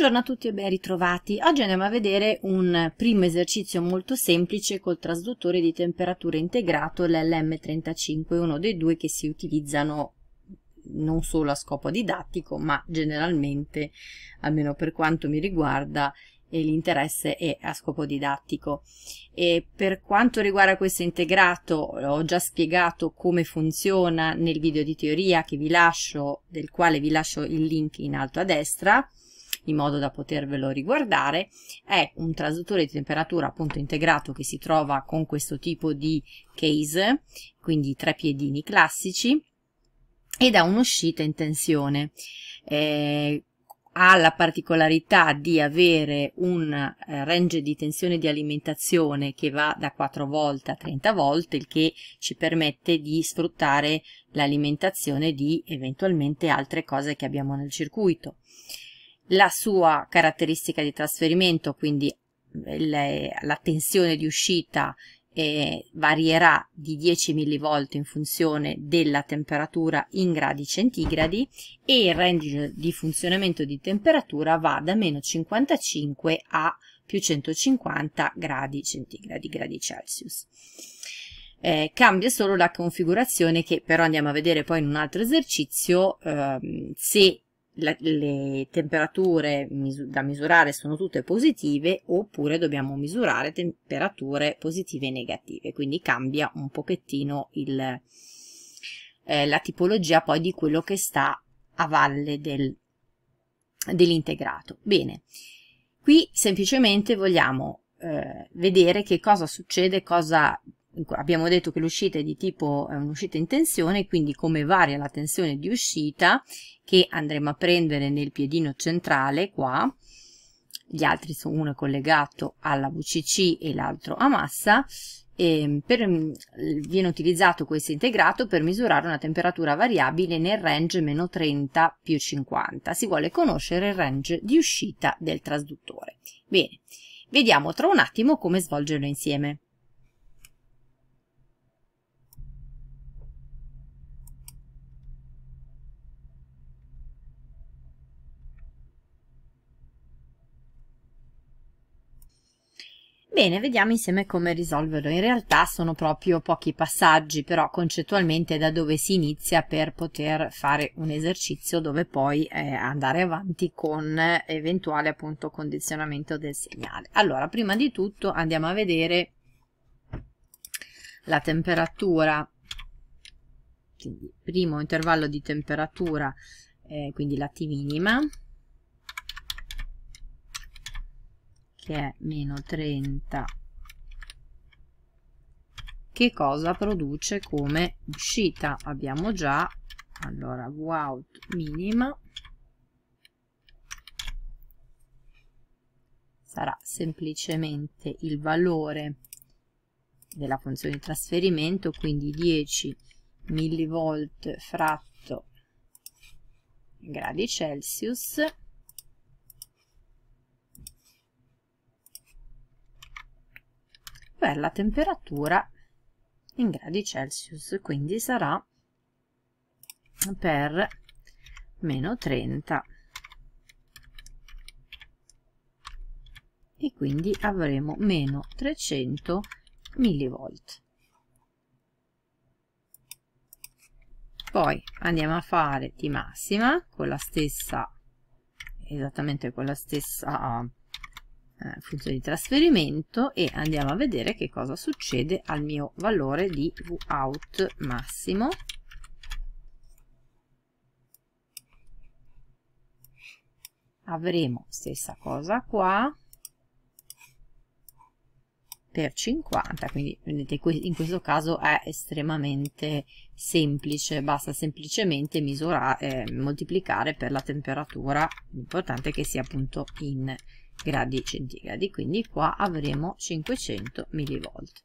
Buongiorno a tutti e ben ritrovati. Oggi andiamo a vedere un primo esercizio molto semplice col trasduttore di temperatura integrato, l'LM35, uno dei due che si utilizzano non solo a scopo didattico, ma generalmente, almeno per quanto mi riguarda, l'interesse è a scopo didattico. E per quanto riguarda questo integrato, ho già spiegato come funziona nel video di teoria che vi lascio, del quale vi lascio il link in alto a destra in modo da potervelo riguardare, è un traduttore di temperatura appunto integrato che si trova con questo tipo di case, quindi tre piedini classici, ed ha un'uscita in tensione. Eh, ha la particolarità di avere un eh, range di tensione di alimentazione che va da 4 volte a 30 volte, il che ci permette di sfruttare l'alimentazione di eventualmente altre cose che abbiamo nel circuito la sua caratteristica di trasferimento, quindi eh, le, la tensione di uscita eh, varierà di 10 millivolt in funzione della temperatura in gradi centigradi e il range di funzionamento di temperatura va da meno 55 a più 150 gradi centigradi, gradi Celsius. Eh, cambia solo la configurazione che però andiamo a vedere poi in un altro esercizio eh, se la, le temperature mis da misurare sono tutte positive oppure dobbiamo misurare temperature positive e negative, quindi cambia un pochettino il, eh, la tipologia poi di quello che sta a valle del, dell'integrato. Bene, qui semplicemente vogliamo eh, vedere che cosa succede, cosa abbiamo detto che l'uscita è di tipo è un'uscita in tensione, quindi come varia la tensione di uscita che andremo a prendere nel piedino centrale qua, gli altri sono uno collegato alla VCC e l'altro a massa, e ehm, per, mm, viene utilizzato questo integrato per misurare una temperatura variabile nel range meno 30 più 50. Si vuole conoscere il range di uscita del trasduttore. Bene, vediamo tra un attimo come svolgerlo insieme. Bene, vediamo insieme come risolverlo. In realtà sono proprio pochi passaggi, però concettualmente è da dove si inizia per poter fare un esercizio dove poi eh, andare avanti con eh, eventuale appunto condizionamento del segnale. Allora, prima di tutto andiamo a vedere la temperatura, quindi primo intervallo di temperatura, eh, quindi la T minima, che è meno 30 che cosa produce come uscita abbiamo già allora wout minima sarà semplicemente il valore della funzione di trasferimento quindi 10 millivolt fratto gradi Celsius per la temperatura in gradi Celsius, quindi sarà per meno 30 e quindi avremo meno 300 millivolt. Poi andiamo a fare di massima con la stessa, esattamente con la stessa eh, funzione di trasferimento e andiamo a vedere che cosa succede al mio valore di vout massimo avremo stessa cosa qua per 50 quindi vedete in questo caso è estremamente semplice basta semplicemente misurare eh, moltiplicare per la temperatura l'importante è che sia appunto in gradi centigradi quindi qua avremo 500 millivolt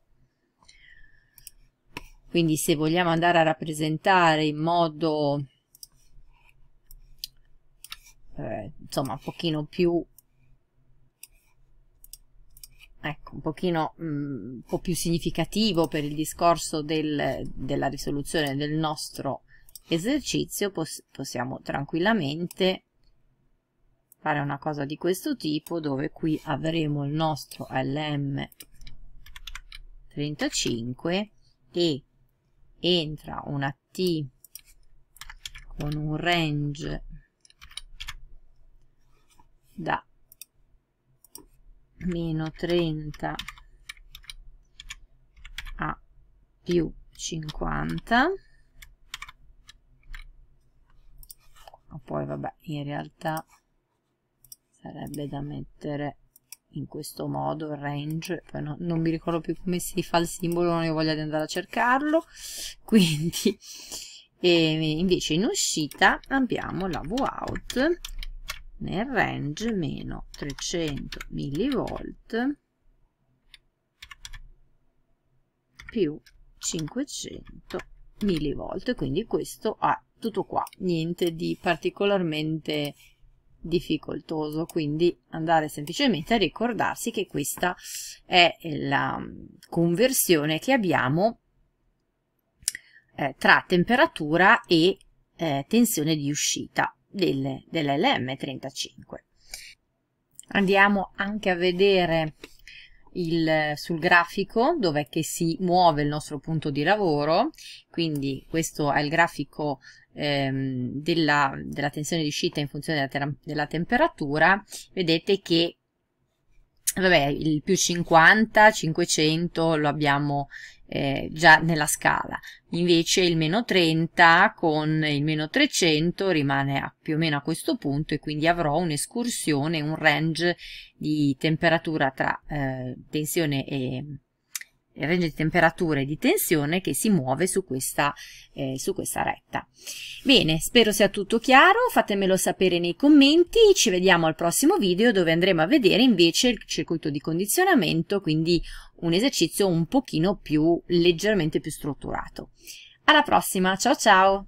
quindi se vogliamo andare a rappresentare in modo eh, insomma un pochino più ecco, un pochino mh, mm, un po' più significativo per il discorso del, della risoluzione del nostro esercizio, Pos possiamo tranquillamente fare una cosa di questo tipo dove qui avremo il nostro LM35 e entra una T con un range da meno 30 a più 50 poi vabbè in realtà sarebbe da mettere in questo modo range poi no, non mi ricordo più come si fa il simbolo non ho voglia di andare a cercarlo quindi invece in uscita abbiamo la vout nel range meno 300 mV più 500 mV quindi questo ha tutto qua niente di particolarmente difficoltoso, quindi andare semplicemente a ricordarsi che questa è la mm, conversione che abbiamo eh, tra temperatura e eh, tensione di uscita dell'LM35. Andiamo anche a vedere il, sul grafico dove che si muove il nostro punto di lavoro, quindi questo è il grafico ehm, della, della, tensione di uscita in funzione della, della temperatura, vedete che vabbè, il più 50, 500 lo abbiamo eh, già nella scala, invece il meno 30 con il meno 300 rimane a, più o meno a questo punto e quindi avrò un'escursione, un range di temperatura tra eh, tensione e il eh, range di temperatura e di tensione che si muove su questa, eh, su questa retta. Bene, spero sia tutto chiaro, fatemelo sapere nei commenti, ci vediamo al prossimo video dove andremo a vedere invece il circuito di condizionamento, quindi un esercizio un pochino più leggermente più strutturato. Alla prossima, ciao ciao!